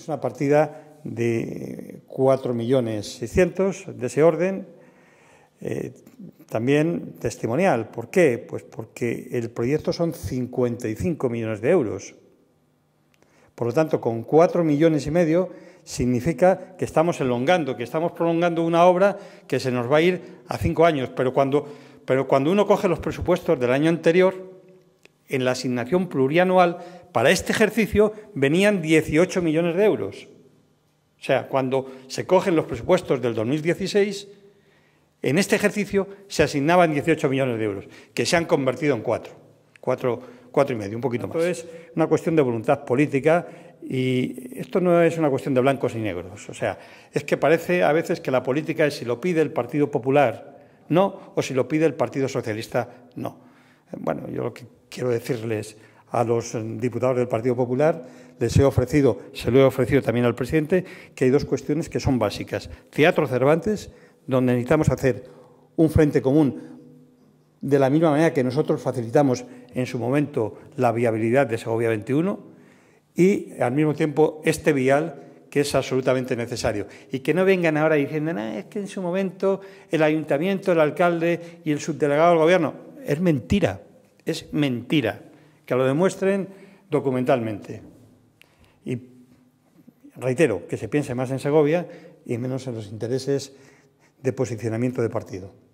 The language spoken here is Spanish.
es una partida de 4.600.000 millones de ese orden. Eh, también testimonial. ¿Por qué? Pues porque el proyecto son 55 millones de euros. Por lo tanto, con 4 millones y medio significa que estamos elongando, que estamos prolongando una obra que se nos va a ir a cinco años. Pero cuando, pero cuando uno coge los presupuestos del año anterior, en la asignación plurianual para este ejercicio venían 18 millones de euros. O sea, cuando se cogen los presupuestos del 2016, en este ejercicio se asignaban 18 millones de euros, que se han convertido en cuatro, cuatro, cuatro y medio, un poquito esto más. es una cuestión de voluntad política y esto no es una cuestión de blancos y negros. O sea, es que parece a veces que la política es si lo pide el Partido Popular, no, o si lo pide el Partido Socialista, no. Bueno, yo lo que quiero decirles a los eh, diputados del Partido Popular, les he ofrecido, se lo he ofrecido también al presidente, que hay dos cuestiones que son básicas. Teatro Cervantes, donde necesitamos hacer un frente común de la misma manera que nosotros facilitamos en su momento la viabilidad de Segovia 21 y al mismo tiempo este vial que es absolutamente necesario. Y que no vengan ahora diciendo, es que en su momento el ayuntamiento, el alcalde y el subdelegado del gobierno. Es mentira, es mentira. Que lo demuestren documentalmente. Y reitero, que se piense más en Segovia y menos en los intereses de posicionamiento de partido.